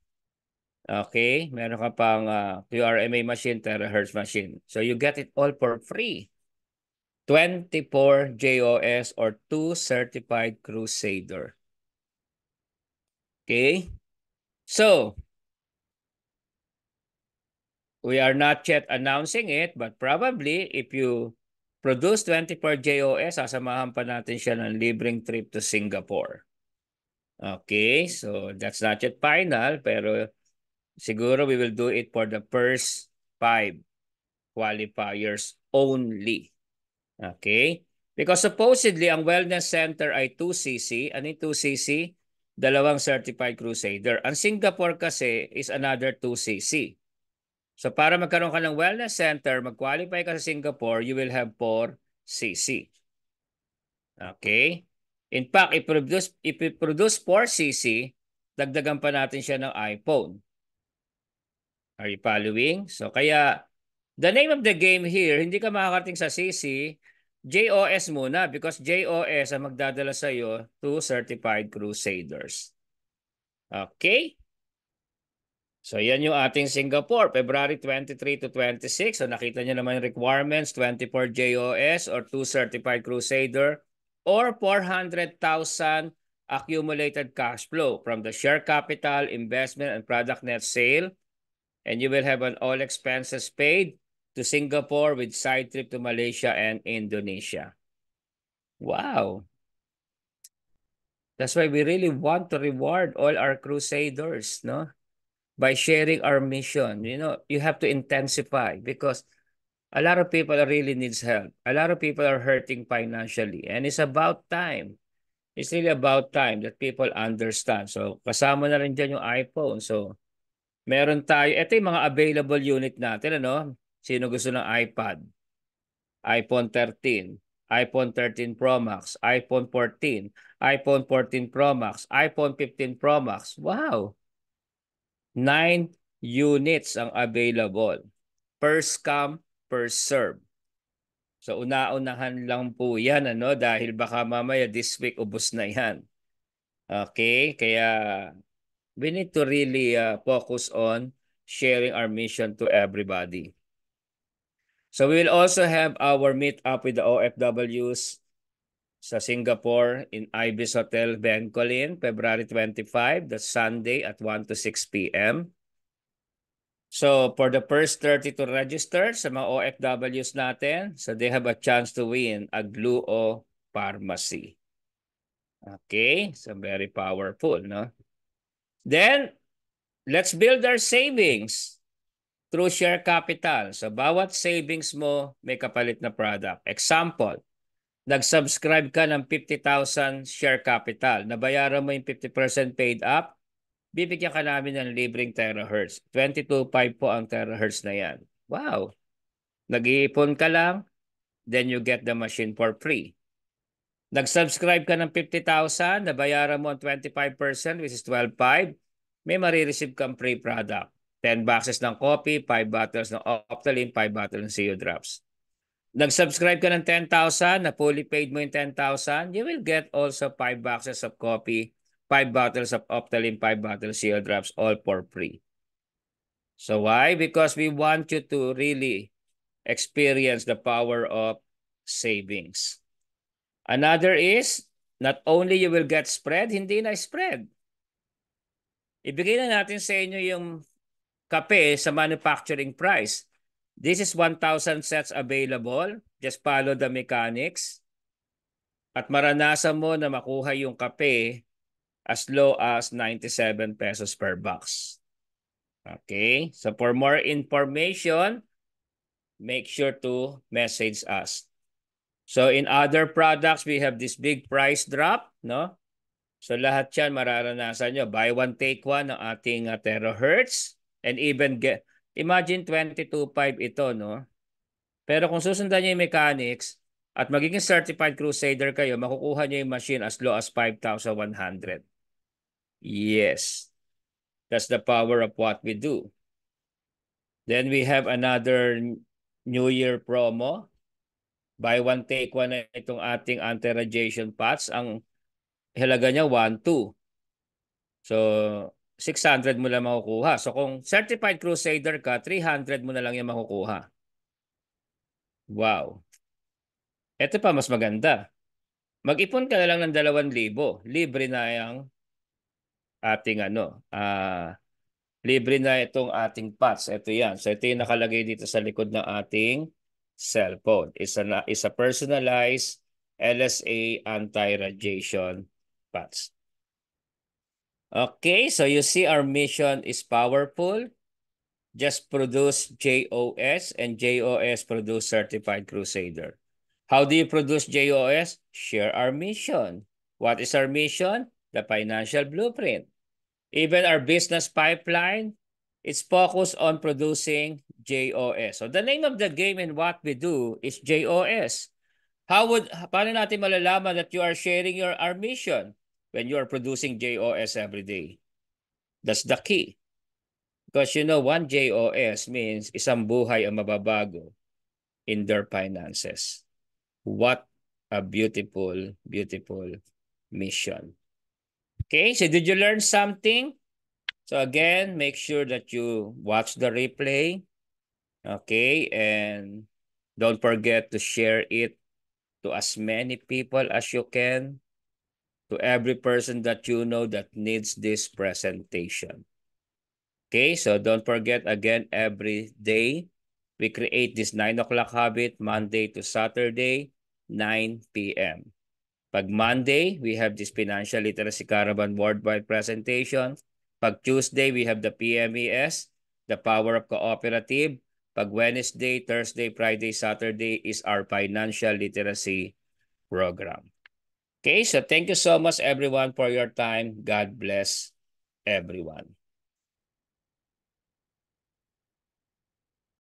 Okay, meron ka pang uh, ah, QRMA machine, terahertz machine. So you get it all for free. 24 JOS or 2 Certified Crusader. Okay? So, we are not yet announcing it, but probably if you produce 24 JOS, asamahan pa natin siya ng libreng trip to Singapore. Okay, so that's not yet final, pero Siguro we will do it for the first five qualifiers only. Okay? Because supposedly, ang wellness center ay 2cc. Ano yung 2cc? Dalawang certified crusader. Ang Singapore kasi is another 2cc. So para magkaroon ka ng wellness center, mag-qualify ka sa Singapore, you will have 4cc. Okay? In fact, i-produce, if i-produce 4cc, dagdagan pa natin siya ng iPhone. Are you following? So kaya the name of the game here, hindi ka makakarating sa CC, JOS muna because JOS ang magdadala sa iyo to certified crusaders. Okay? So yan yung ating Singapore, February 23 to 26. So nakita niyo naman yung requirements, 24 JOS or 2 certified crusader or 400,000 accumulated cash flow from the share capital, investment, and product net sale and you will have an all expenses paid to Singapore with side trip to Malaysia and Indonesia. Wow. That's why we really want to reward all our crusaders, no? By sharing our mission. You know, you have to intensify because a lot of people really needs help. A lot of people are hurting financially and it's about time. It's really about time that people understand. So kasama na rin dyan yung iPhone. So Meron tayo, ito yung mga available unit natin, ano? Sino gusto ng iPad? iPhone 13, iPhone 13 Pro Max, iPhone 14, iPhone 14 Pro Max, iPhone 15 Pro Max. Wow! 9 units ang available. First come, first serve. So una-unahan lang po yan ano dahil baka mamaya this week ubos na yan. Okay, kaya we need to really uh, focus on sharing our mission to everybody. So we will also have our meet up with the OFWs sa Singapore in Ibis Hotel Bencolin, February 25, the Sunday at 1 to 6 p.m. So for the first 30 to register sa mga OFWs natin, so they have a chance to win a Gluo Pharmacy. Okay, so very powerful, no? Then, let's build our savings through share capital. So, bawat savings mo, may kapalit na product. Example, nag-subscribe ka ng 50,000 share capital. Nabayaran mo yung 50% paid up, bibigyan ka namin ng libreng terahertz. 22.5 po ang terahertz na yan. Wow! Nag-iipon ka lang, then you get the machine for free. Nag-subscribe ka ng 50,000, nabayaran mo ang 25% which is 12.5, may marireceive kang free product. 10 boxes ng coffee, 5 bottles ng Optaline, 5 bottles ng CO drops. Nag-subscribe ka ng 10,000, na fully paid mo yung 10,000, you will get also 5 boxes of coffee, 5 bottles of Optaline, 5 bottles CO drops, all for free. So why? Because we want you to really experience the power of savings. Another is, not only you will get spread, hindi na spread. Ibigay na natin sa inyo yung kape sa manufacturing price. This is 1,000 sets available. Just follow the mechanics. At maranasan mo na makuha yung kape as low as 97 pesos per box. Okay? So for more information, make sure to message us. So in other products, we have this big price drop, no? So lahat 'yan mararanasan nyo. Buy one take one ng ating uh, terahertz and even get imagine 22.5 ito, no? Pero kung susundan niyo yung mechanics at magiging certified crusader kayo, makukuha niyo yung machine as low as 5,100. Yes. That's the power of what we do. Then we have another New Year promo buy one take one na itong ating anti-radiation patch. Ang halaga niya 1, 2. So 600 mo lang makukuha. So kung certified crusader ka, 300 mo na lang yung makukuha. Wow. Ito pa mas maganda. Mag-ipon ka na lang ng 2,000. Libre na yung ating ano, uh, libre na itong ating pots. Ito yan. So ito yung nakalagay dito sa likod ng ating cell phone. It's a, it's a personalized LSA anti-radiation patch. Okay, so you see our mission is powerful. Just produce JOS and JOS produce Certified Crusader. How do you produce JOS? Share our mission. What is our mission? The financial blueprint. Even our business pipeline, it's focused on producing JOS. So the name of the game and what we do is JOS. How would paano natin malalaman that you are sharing your our mission when you are producing JOS every day? That's the key. Because you know, one JOS means isang buhay ang mababago in their finances. What a beautiful, beautiful mission. Okay, so did you learn something? So again, make sure that you watch the replay. Okay, and don't forget to share it to as many people as you can, to every person that you know that needs this presentation. Okay, so don't forget again every day, we create this 9 o'clock habit Monday to Saturday, 9 p.m. Pag Monday, we have this Financial Literacy Caravan Worldwide presentation. Pag Tuesday, we have the PMES, the Power of Cooperative, Pag Wednesday, Thursday, Friday, Saturday is our financial literacy program. Okay, so thank you so much everyone for your time. God bless everyone.